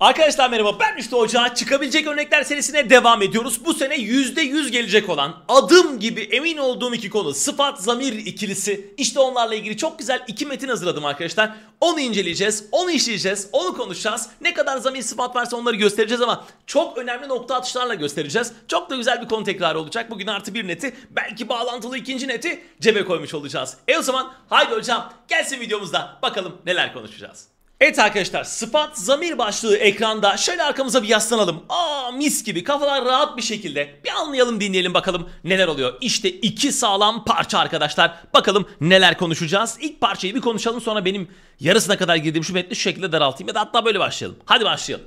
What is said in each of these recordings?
Arkadaşlar merhaba ben Müftü Hoca. Çıkabilecek örnekler serisine devam ediyoruz. Bu sene %100 gelecek olan adım gibi emin olduğum iki konu sıfat zamir ikilisi. İşte onlarla ilgili çok güzel iki metin hazırladım arkadaşlar. Onu inceleyeceğiz, onu işleyeceğiz, onu konuşacağız. Ne kadar zamir sıfat varsa onları göstereceğiz ama çok önemli nokta atışlarla göstereceğiz. Çok da güzel bir konu tekrarı olacak. Bugün artı bir neti belki bağlantılı ikinci neti cebe koymuş olacağız. E o zaman haydi hocam gelsin videomuzda bakalım neler konuşacağız. Evet arkadaşlar sıfat zamir başlığı ekranda şöyle arkamıza bir yaslanalım. Aa mis gibi kafalar rahat bir şekilde. Bir anlayalım dinleyelim bakalım neler oluyor. İşte iki sağlam parça arkadaşlar. Bakalım neler konuşacağız. İlk parçayı bir konuşalım sonra benim yarısına kadar girdiğim şu metni şu şekilde daraltayım ya da hatta böyle başlayalım. Hadi başlayalım.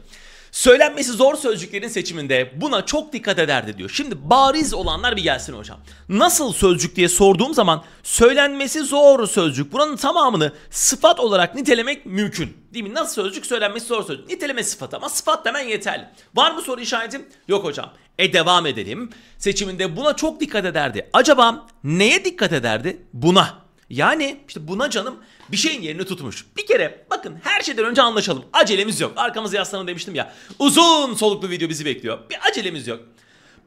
Söylenmesi zor sözcüklerin seçiminde buna çok dikkat ederdi diyor. Şimdi bariz olanlar bir gelsin hocam. Nasıl sözcük diye sorduğum zaman söylenmesi zor sözcük. Buranın tamamını sıfat olarak nitelemek mümkün. Değil mi? Nasıl sözcük söylenmesi zor sözcük. Niteleme sıfat ama sıfat demen yeterli. Var mı soru işaretim? Yok hocam. E devam edelim. Seçiminde buna çok dikkat ederdi. Acaba neye dikkat ederdi? Buna. Yani işte buna canım bir şeyin yerini tutmuş. Bir kere bakın her şeyden önce anlaşalım. Acelemiz yok. Arkamıza yaslanın demiştim ya. Uzun soluklu video bizi bekliyor. Bir acelemiz yok.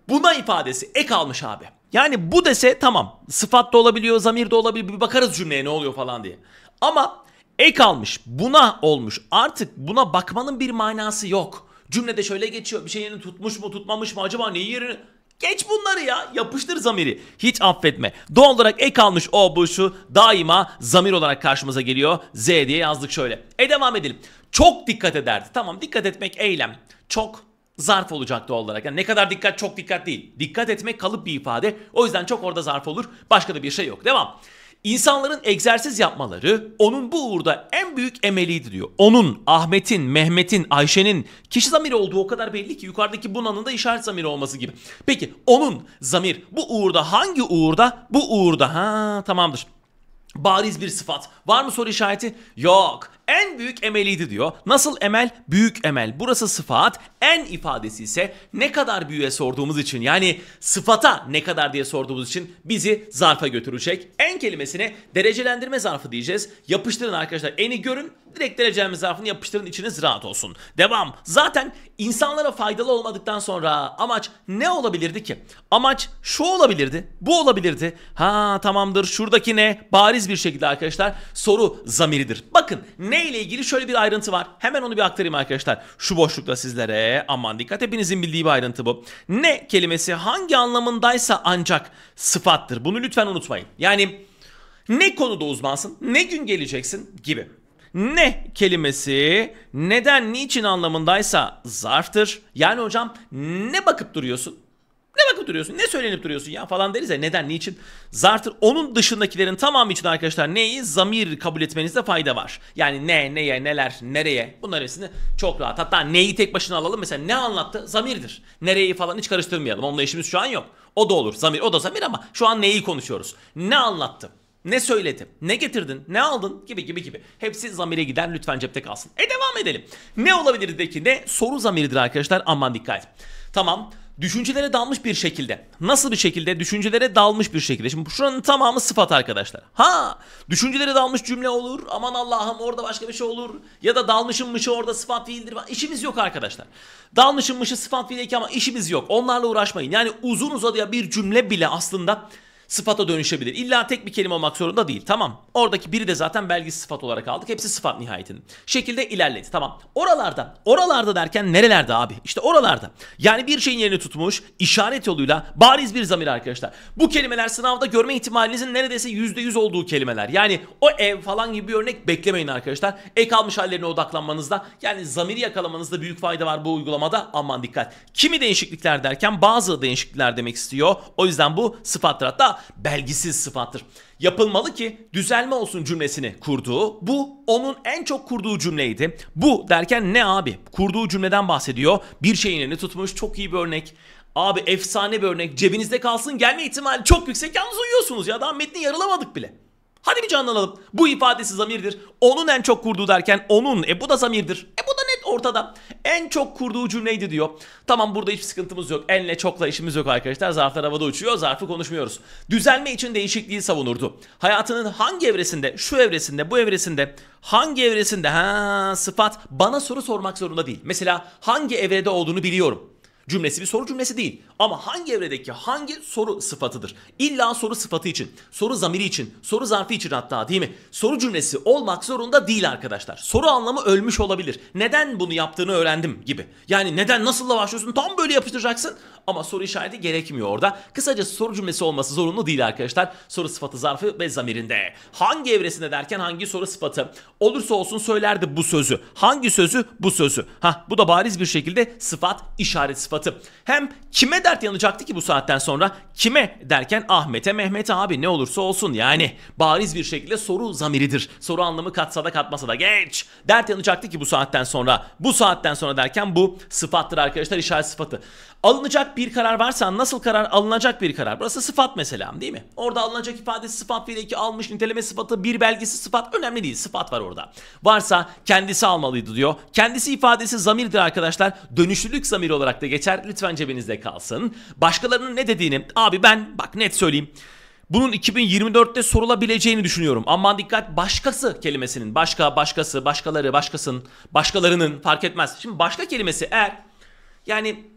Buna ifadesi ek almış abi. Yani bu dese tamam. Sıfat da olabiliyor, zamir de olabilir. Bir bakarız cümleye ne oluyor falan diye. Ama ek almış. Buna olmuş. Artık buna bakmanın bir manası yok. Cümlede şöyle geçiyor. Bir şeyin yerini tutmuş mu, tutmamış mı acaba neyi yerini... Geç bunları ya. Yapıştır zamiri. Hiç affetme. Doğal olarak ek almış o bu şu daima zamir olarak karşımıza geliyor. Z diye yazdık şöyle. E devam edelim. Çok dikkat ederdi. Tamam dikkat etmek eylem. Çok zarf olacak doğal olarak. Yani ne kadar dikkat çok dikkat değil. Dikkat etmek kalıp bir ifade. O yüzden çok orada zarf olur. Başka da bir şey yok. Devam. İnsanların egzersiz yapmaları onun bu uğurda en büyük emeliydi diyor. Onun, Ahmet'in, Mehmet'in, Ayşe'nin kişi zamiri olduğu o kadar belli ki yukarıdaki bunanın da işaret zamiri olması gibi. Peki onun zamir bu uğurda hangi uğurda? Bu uğurda ha tamamdır. Bariz bir sıfat. Var mı soru işareti? Yok. En büyük emeliydi diyor. Nasıl emel? Büyük emel. Burası sıfat. En ifadesi ise ne kadar büyüğe sorduğumuz için yani sıfata ne kadar diye sorduğumuz için bizi zarfa götürecek. En kelimesine derecelendirme zarfı diyeceğiz. Yapıştırın arkadaşlar. Eni görün. Direkt derecelendirme zarfını yapıştırın. içiniz rahat olsun. Devam. Zaten insanlara faydalı olmadıktan sonra amaç ne olabilirdi ki? Amaç şu olabilirdi. Bu olabilirdi. Ha tamamdır. Şuradaki ne? Bariz bir şekilde arkadaşlar soru zamiridir. Bakın ne ile ilgili şöyle bir ayrıntı var. Hemen onu bir aktarayım arkadaşlar. Şu boşlukta sizlere aman dikkat hepinizin bildiği bir ayrıntı bu. Ne kelimesi hangi anlamındaysa ancak sıfattır. Bunu lütfen unutmayın. Yani ne konuda uzmansın, ne gün geleceksin gibi. Ne kelimesi neden niçin anlamındaysa zarftır. Yani hocam ne bakıp duruyorsun? Ne bakıp duruyorsun? Ne söylenip duruyorsun ya falan deriz ya. Neden? Niçin? Zartır onun dışındakilerin tamamı için arkadaşlar neyi? Zamir kabul etmenizde fayda var. Yani ne, neye, neler, nereye? Bunların hepsini çok rahat. Hatta neyi tek başına alalım. Mesela ne anlattı? Zamirdir. Nereyi falan hiç karıştırmayalım. Onunla işimiz şu an yok. O da olur. Zamir, o da zamir ama şu an neyi konuşuyoruz? Ne anlattı? Ne söyledi? Ne getirdin? Ne aldın? Gibi gibi gibi. Hepsi zamire giden Lütfen cepte kalsın. E devam edelim. Ne olabilir de ki ne? Soru zamiridir arkadaşlar. Aman dikkat. Tamam düşüncelere dalmış bir şekilde. Nasıl bir şekilde? Düşüncelere dalmış bir şekilde. Şimdi şuranın tamamı sıfat arkadaşlar. Ha! Düşüncelere dalmış cümle olur. Aman Allah'ım orada başka bir şey olur. Ya da dalmışın orada sıfat fiildir. İşimiz yok arkadaşlar. Dalmışın mışı sıfat fiildeki ama işimiz yok. Onlarla uğraşmayın. Yani uzun uzadıya bir cümle bile aslında sıfata dönüşebilir. İlla tek bir kelime olmak zorunda değil. Tamam. Oradaki biri de zaten belgisiz sıfat olarak aldık. Hepsi sıfat nihayetinde. Şekilde ilerledi. Tamam. Oralarda. Oralarda derken nerelerde abi? İşte oralarda. Yani bir şeyin yerini tutmuş işaret yoluyla bariz bir zamir arkadaşlar. Bu kelimeler sınavda görme ihtimalinizin neredeyse %100 olduğu kelimeler. Yani o ev falan gibi bir örnek beklemeyin arkadaşlar. Ek almış hallerine odaklanmanızda yani zamiri yakalamanızda büyük fayda var bu uygulamada. Aman dikkat. Kimi değişiklikler derken bazı değişiklikler demek istiyor. O yüzden bu sıfattır. Hatta belgisiz sıfattır. Yapılmalı ki düzelme olsun cümlesini kurduğu bu onun en çok kurduğu cümleydi. Bu derken ne abi? Kurduğu cümleden bahsediyor. Bir şeyin elini tutmuş çok iyi bir örnek. Abi efsane bir örnek cebinizde kalsın gelme ihtimali çok yüksek yalnız uyuyorsunuz ya daha metni yarılamadık bile. Hadi bir canlanalım. Bu ifadesi zamirdir. Onun en çok kurduğu derken onun. E bu da zamirdir. E bu da ortada. En çok kurduğu cümleydi diyor. Tamam burada hiçbir sıkıntımız yok. Enle çokla işimiz yok arkadaşlar. Zarflar havada uçuyor. Zarfı konuşmuyoruz. Düzelme için değişikliği savunurdu. Hayatının hangi evresinde, şu evresinde, bu evresinde, hangi evresinde ha sıfat bana soru sormak zorunda değil. Mesela hangi evrede olduğunu biliyorum. Cümlesi bir soru cümlesi değil. Ama hangi evredeki hangi soru sıfatıdır? İlla soru sıfatı için, soru zamiri için, soru zarfı için hatta değil mi? Soru cümlesi olmak zorunda değil arkadaşlar. Soru anlamı ölmüş olabilir. Neden bunu yaptığını öğrendim gibi. Yani neden nasılla başlıyorsun tam böyle yapıştıracaksın ama soru işareti gerekmiyor orada. Kısaca soru cümlesi olması zorunlu değil arkadaşlar. Soru sıfatı zarfı ve zamirinde. Hangi evresinde derken hangi soru sıfatı? Olursa olsun söylerdi bu sözü. Hangi sözü? Bu sözü. Ha bu da bariz bir şekilde sıfat işaret sıfatı sıfatı. Hem kime dert yanacaktı ki bu saatten sonra? Kime derken Ahmet'e Mehmet abi ne olursa olsun yani bariz bir şekilde soru zamiridir. Soru anlamı katsa da katmasa da geç. Dert yanacaktı ki bu saatten sonra. Bu saatten sonra derken bu sıfattır arkadaşlar işaret sıfatı. Alınacak bir karar varsa nasıl karar alınacak bir karar? Burası sıfat mesela değil mi? Orada alınacak ifadesi sıfat fiili iki almış niteleme sıfatı bir belgesi sıfat önemli değil sıfat var orada. Varsa kendisi almalıydı diyor. Kendisi ifadesi zamirdir arkadaşlar. Dönüşlülük zamiri olarak da geçer. Lütfen cebinizde kalsın. Başkalarının ne dediğini abi ben bak net söyleyeyim. Bunun 2024'te sorulabileceğini düşünüyorum. Aman dikkat başkası kelimesinin başka başkası başkaları başkasın başkalarının fark etmez. Şimdi başka kelimesi eğer yani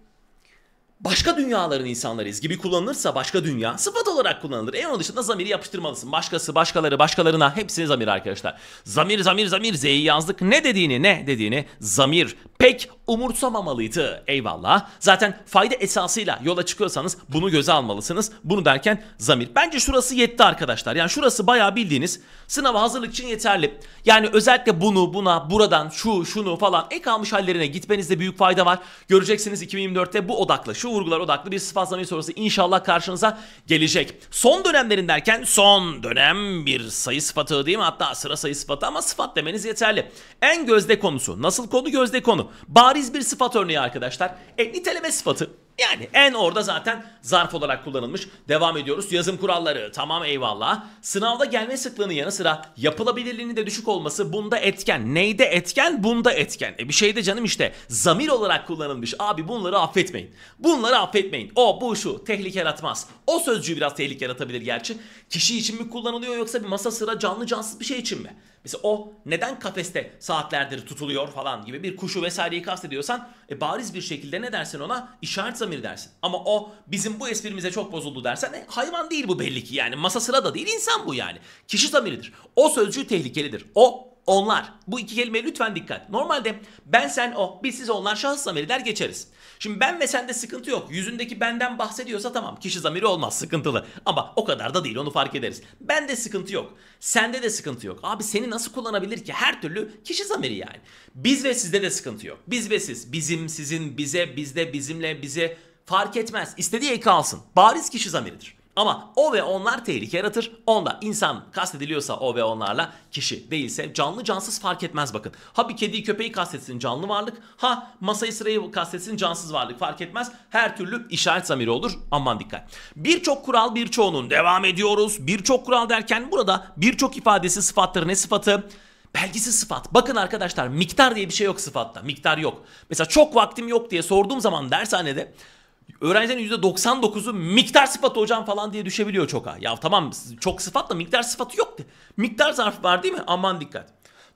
başka dünyaların insanlarıyız gibi kullanılırsa başka dünya sıfat olarak kullanılır. En onun dışında zamiri yapıştırmalısın. Başkası, başkaları, başkalarına hepsini zamir arkadaşlar. Zamir, zamir, zamir Z'yi yazdık. Ne dediğini, ne dediğini zamir pek umursamamalıydı. Eyvallah. Zaten fayda esasıyla yola çıkıyorsanız bunu göze almalısınız. Bunu derken zamir. Bence şurası yetti arkadaşlar. Yani şurası bayağı bildiğiniz sınava hazırlık için yeterli. Yani özellikle bunu, buna, buradan, şu, şunu falan ek almış hallerine gitmenizde büyük fayda var. Göreceksiniz 2024'te bu odaklı, şu vurgular odaklı bir sıfat zamir sorusu inşallah karşınıza gelecek. Son dönemlerin derken son dönem bir sayı sıfatı değil mi? Hatta sıra sayı sıfatı ama sıfat demeniz yeterli. En gözde konusu. Nasıl konu? Gözde konu. Bariz bir sıfat örneği arkadaşlar. E, niteleme sıfatı. Yani en orada zaten zarf olarak kullanılmış. Devam ediyoruz. Yazım kuralları tamam eyvallah. Sınavda gelme sıklığının yanı sıra yapılabilirliğinin de düşük olması bunda etken. Neyde etken? Bunda etken. E bir şeyde canım işte zamir olarak kullanılmış. Abi bunları affetmeyin. Bunları affetmeyin. O bu şu tehlike yaratmaz. O sözcüğü biraz tehlike yaratabilir gerçi. Kişi için mi kullanılıyor yoksa bir masa sıra canlı cansız bir şey için mi? Mesela o neden kafeste saatlerdir tutuluyor falan gibi bir kuşu vesaireyi kastediyorsan e, bariz bir şekilde ne dersin ona? İşaret zamiri dersin. Ama o bizim bu esprimize çok bozuldu dersen e, hayvan değil bu belli ki yani. Masa sıra da değil insan bu yani. Kişi zamiridir. O sözcüğü tehlikelidir. O onlar. Bu iki kelimeye lütfen dikkat. Normalde ben sen o biz siz onlar şahıs zamiri der geçeriz. Şimdi ben ve sende sıkıntı yok. Yüzündeki benden bahsediyorsa tamam kişi zamiri olmaz sıkıntılı. Ama o kadar da değil onu fark ederiz. Bende sıkıntı yok. Sende de sıkıntı yok. Abi seni nasıl kullanabilir ki? Her türlü kişi zamiri yani. Biz ve sizde de sıkıntı yok. Biz ve siz. Bizim, sizin, bize, bizde, bizimle, bize fark etmez. İstediği eki alsın. Bariz kişi zamiridir. Ama o ve onlar tehlike yaratır. Onda insan kastediliyorsa o ve onlarla kişi değilse canlı cansız fark etmez bakın. Ha bir kediyi köpeği kastetsin canlı varlık. Ha masayı sırayı kastetsin cansız varlık fark etmez. Her türlü işaret zamiri olur. Aman dikkat. Birçok kural birçoğunun devam ediyoruz. Birçok kural derken burada birçok ifadesi sıfattır. Ne sıfatı? Belgisi sıfat. Bakın arkadaşlar miktar diye bir şey yok sıfatta. Miktar yok. Mesela çok vaktim yok diye sorduğum zaman dershanede öğrencilerin %99'u miktar sıfatı hocam falan diye düşebiliyor çok ha. Ya tamam çok sıfat da miktar sıfatı yok. de. Miktar zarfı var değil mi? Aman dikkat.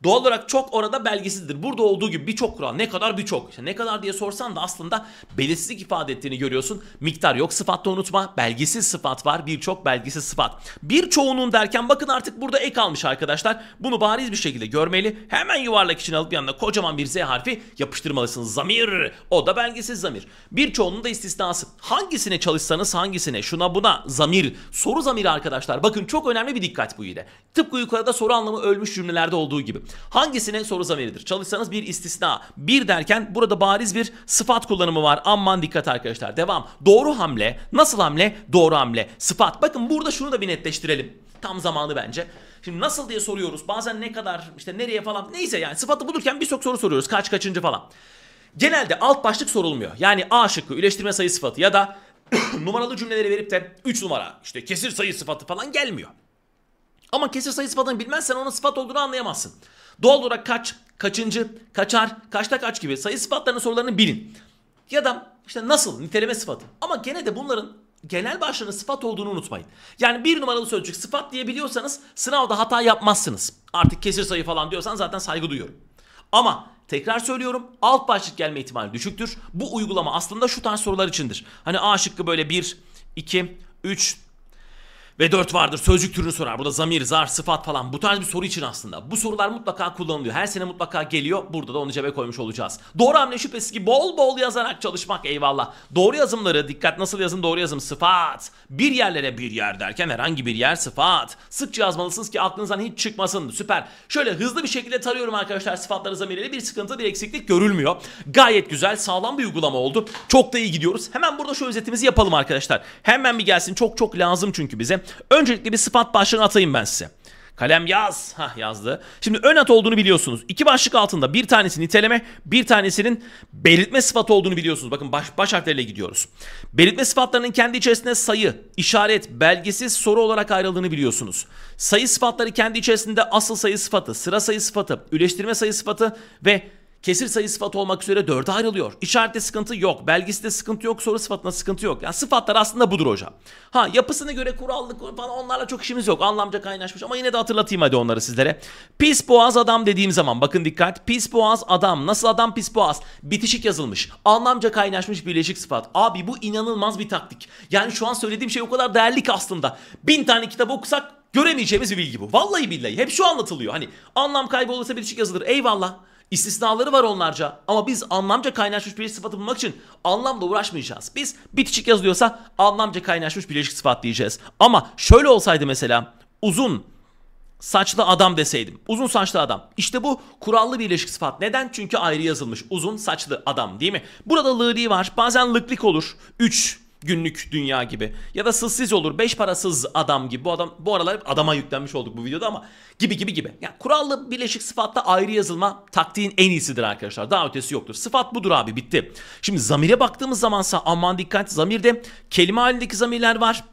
Doğal olarak çok orada belgesizdir. Burada olduğu gibi birçok kural ne kadar birçok. İşte ne kadar diye sorsan da aslında belirsizlik ifade ettiğini görüyorsun. Miktar yok sıfatta unutma. Belgesiz sıfat var. Birçok belgesiz sıfat. Birçoğunun derken bakın artık burada ek almış arkadaşlar. Bunu bariz bir şekilde görmeli. Hemen yuvarlak için alıp yanına kocaman bir Z harfi yapıştırmalısınız. Zamir. O da belgesiz zamir. Birçoğunun da istisnası. Hangisine çalışsanız hangisine şuna buna zamir. Soru zamiri arkadaşlar. Bakın çok önemli bir dikkat bu yine. Tıpkı yukarıda soru anlamı ölmüş cümlelerde olduğu gibi. Hangisine soru zamiridir? Çalışsanız bir istisna. Bir derken burada bariz bir sıfat kullanımı var. Aman dikkat arkadaşlar. Devam. Doğru hamle. Nasıl hamle? Doğru hamle. Sıfat. Bakın burada şunu da bir netleştirelim. Tam zamanı bence. Şimdi nasıl diye soruyoruz. Bazen ne kadar işte nereye falan. Neyse yani sıfatı bulurken birçok soru soruyoruz. Kaç kaçıncı falan. Genelde alt başlık sorulmuyor. Yani A şıkkı üleştirme sayı sıfatı ya da numaralı cümleleri verip de 3 numara işte kesir sayı sıfatı falan gelmiyor. Ama kesir sayı sıfatını bilmezsen onun sıfat olduğunu anlayamazsın. Doğal olarak kaç, kaçıncı, kaçar, kaçta kaç gibi sayı sıfatlarının sorularını bilin. Ya da işte nasıl niteleme sıfatı. Ama gene de bunların genel başlığının sıfat olduğunu unutmayın. Yani bir numaralı sözcük sıfat diyebiliyorsanız sınavda hata yapmazsınız. Artık kesir sayı falan diyorsan zaten saygı duyuyorum. Ama tekrar söylüyorum alt başlık gelme ihtimali düşüktür. Bu uygulama aslında şu tarz sorular içindir. Hani A şıkkı böyle 1, 2, 3, ve 4 vardır. Sözcük türünü sorar. Burada zamir, zar, sıfat falan bu tarz bir soru için aslında. Bu sorular mutlaka kullanılıyor. Her sene mutlaka geliyor. Burada da onu cebe koymuş olacağız. Doğru hamle şüphesiz ki bol bol yazarak çalışmak eyvallah. Doğru yazımları dikkat nasıl yazın doğru yazım sıfat. Bir yerlere bir yer derken herhangi bir yer sıfat. Sıkça yazmalısınız ki aklınızdan hiç çıkmasın. Süper. Şöyle hızlı bir şekilde tarıyorum arkadaşlar sıfatları zamirleri. Bir sıkıntı bir eksiklik görülmüyor. Gayet güzel sağlam bir uygulama oldu. Çok da iyi gidiyoruz. Hemen burada şu özetimizi yapalım arkadaşlar. Hemen bir gelsin. Çok çok lazım çünkü bize. Öncelikle bir sıfat başlığını atayım ben size. Kalem yaz. Ha yazdı. Şimdi ön at olduğunu biliyorsunuz. İki başlık altında bir tanesi niteleme, bir tanesinin belirtme sıfatı olduğunu biliyorsunuz. Bakın baş, baş harfleriyle gidiyoruz. Belirtme sıfatlarının kendi içerisinde sayı, işaret, belgesiz soru olarak ayrıldığını biliyorsunuz. Sayı sıfatları kendi içerisinde asıl sayı sıfatı, sıra sayı sıfatı, üleştirme sayı sıfatı ve kesir sayı sıfat olmak üzere dörde ayrılıyor. İşarette sıkıntı yok, belgesi sıkıntı yok, soru sıfatına sıkıntı yok. Yani sıfatlar aslında budur hocam. Ha yapısına göre kurallık falan onlarla çok işimiz yok. Anlamca kaynaşmış ama yine de hatırlatayım hadi onları sizlere. Pis boğaz adam dediğim zaman bakın dikkat. Pis boğaz adam. Nasıl adam pis boğaz? Bitişik yazılmış. Anlamca kaynaşmış birleşik sıfat. Abi bu inanılmaz bir taktik. Yani şu an söylediğim şey o kadar değerli ki aslında. Bin tane kitap okusak göremeyeceğimiz bir bilgi bu. Vallahi billahi. Hep şu anlatılıyor. Hani anlam kaybı olursa bitişik yazılır. Eyvallah. İstisnaları var onlarca ama biz anlamca kaynaşmış birleşik sıfatı bulmak için anlamla uğraşmayacağız. Biz bitişik yazılıyorsa anlamca kaynaşmış birleşik sıfat diyeceğiz. Ama şöyle olsaydı mesela uzun saçlı adam deseydim. Uzun saçlı adam. İşte bu kurallı birleşik sıfat. Neden? Çünkü ayrı yazılmış. Uzun saçlı adam değil mi? Burada lıri var. Bazen lıklık olur. 3 günlük dünya gibi. Ya da sızsız olur. Beş parasız adam gibi. Bu adam bu aralar adama yüklenmiş olduk bu videoda ama gibi gibi gibi. Yani kurallı bileşik sıfatta ayrı yazılma taktiğin en iyisidir arkadaşlar. Daha ötesi yoktur. Sıfat budur abi bitti. Şimdi zamire baktığımız zamansa aman dikkat zamirde kelime halindeki zamirler var.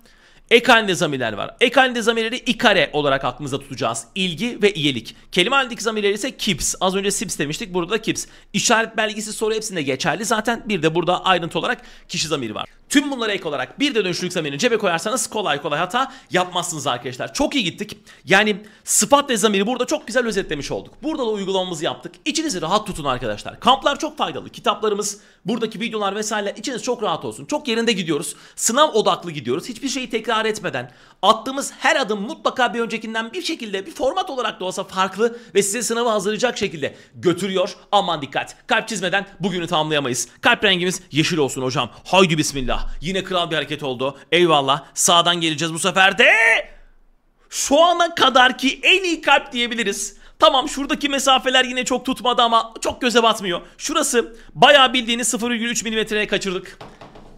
Ek halinde zamirler var. Ek halinde zamirleri ikare olarak aklımıza tutacağız. İlgi ve iyilik. Kelime halindeki zamirleri ise kips. Az önce sips demiştik. Burada da kips. İşaret belgesi soru hepsinde geçerli zaten. Bir de burada ayrıntı olarak kişi zamiri var. Tüm bunları ek olarak bir de dönüşlülük zamirini cebe koyarsanız kolay kolay hata yapmazsınız arkadaşlar. Çok iyi gittik. Yani sıfat ve zamiri burada çok güzel özetlemiş olduk. Burada da uygulamamızı yaptık. İçinizi rahat tutun arkadaşlar. Kamplar çok faydalı. Kitaplarımız, buradaki videolar vesaire içiniz çok rahat olsun. Çok yerinde gidiyoruz. Sınav odaklı gidiyoruz. Hiçbir şeyi tekrar etmeden attığımız her adım mutlaka bir öncekinden bir şekilde bir format olarak da olsa farklı ve size sınavı hazırlayacak şekilde götürüyor. Aman dikkat. Kalp çizmeden bugünü tamamlayamayız. Kalp rengimiz yeşil olsun hocam. Haydi bismillah. Bismillah. Yine kral bir hareket oldu. Eyvallah. Sağdan geleceğiz bu sefer de. Şu ana kadarki en iyi kalp diyebiliriz. Tamam şuradaki mesafeler yine çok tutmadı ama çok göze batmıyor. Şurası bayağı bildiğiniz 0,3 milimetreye kaçırdık.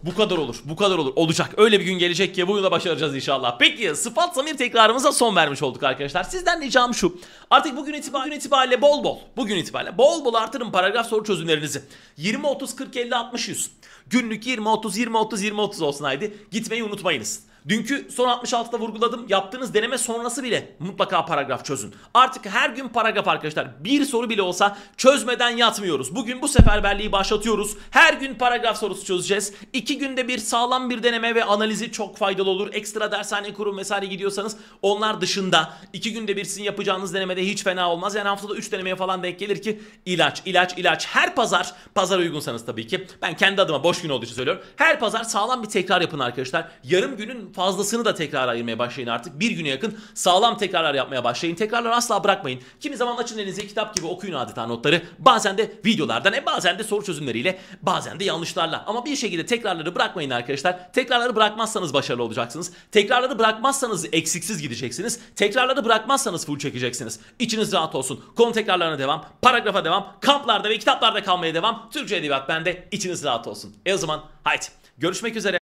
Bu kadar olur. Bu kadar olur. Olacak. Öyle bir gün gelecek ki bu da başaracağız inşallah. Peki sıfat samir tekrarımıza son vermiş olduk arkadaşlar. Sizden ricam şu. Artık bugün itibariyle, itibariyle bol bol. Bugün itibariyle bol bol artırın paragraf soru çözümlerinizi. 20, 30, 40, 50, 60, 100. Günlük 20-30-20-30-20-30 olsun haydi. Gitmeyi unutmayınız. Dünkü son 66'da vurguladım. Yaptığınız deneme sonrası bile mutlaka paragraf çözün. Artık her gün paragraf arkadaşlar. Bir soru bile olsa çözmeden yatmıyoruz. Bugün bu seferberliği başlatıyoruz. Her gün paragraf sorusu çözeceğiz. İki günde bir sağlam bir deneme ve analizi çok faydalı olur. Ekstra dershane kurum vesaire gidiyorsanız onlar dışında iki günde bir sizin yapacağınız denemede hiç fena olmaz. Yani haftada 3 denemeye falan denk gelir ki ilaç, ilaç, ilaç. Her pazar, pazar uygunsanız tabii ki. Ben kendi adıma boş gün olduğu için söylüyorum. Her pazar sağlam bir tekrar yapın arkadaşlar. Yarım günün fazlasını da tekrar ayırmaya başlayın artık. Bir güne yakın sağlam tekrarlar yapmaya başlayın. Tekrarları asla bırakmayın. Kimi zaman açın elinize kitap gibi okuyun adeta notları. Bazen de videolardan, e bazen de soru çözümleriyle, bazen de yanlışlarla. Ama bir şekilde tekrarları bırakmayın arkadaşlar. Tekrarları bırakmazsanız başarılı olacaksınız. Tekrarları bırakmazsanız eksiksiz gideceksiniz. Tekrarları bırakmazsanız full çekeceksiniz. İçiniz rahat olsun. Konu tekrarlarına devam, paragrafa devam, kamplarda ve kitaplarda kalmaya devam. Türkçe Edebiyat bende. İçiniz rahat olsun. E o zaman haydi. Görüşmek üzere.